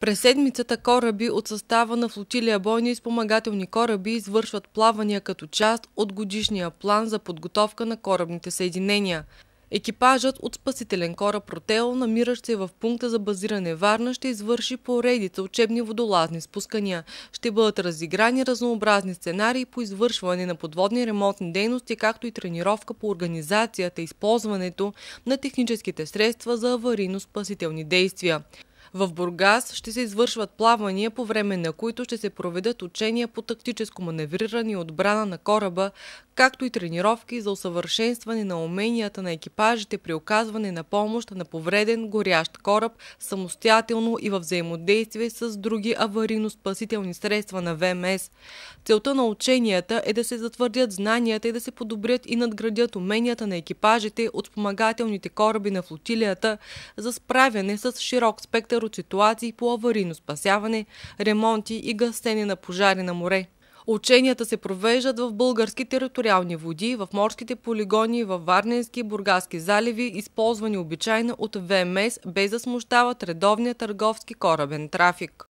През седмицата кораби от състава на флотилия бойни и спомагателни кораби извършват плавания като част от годишния план за подготовка на корабните съединения. Екипажът от спасителен кораб Протео, намиращ се в пункта за базиране Варна, ще извърши поредица учебни водолазни спускания. Ще бъдат разиграни разнообразни сценарии по извършване на подводни ремонтни дейности, както и тренировка по организацията и използването на техническите средства за аварийно-спасителни действия. В Бургас ще се извършват плавания, по време на които ще се проведат учения по тактическо маневриране и отбрана на кораба, както и тренировки за усъвършенстване на уменията на екипажите при оказване на помощ на повреден горящ кораб самостоятелно и във взаимодействие с други аварийно-спасителни средства на ВМС. Целта на ученията е да се затвърдят знанията и да се подобрят и надградят уменията на екипажите от спомагателните кораби на флотилията за справяне с широк спектър удар от ситуации по аварийно спасяване, ремонти и гасене на пожари на море. Ученията се провеждат в български териториални води, в морските полигони, в Варненски и Бургаски заливи, използвани обичайно от ВМС, без да смущават редовния търговски корабен трафик.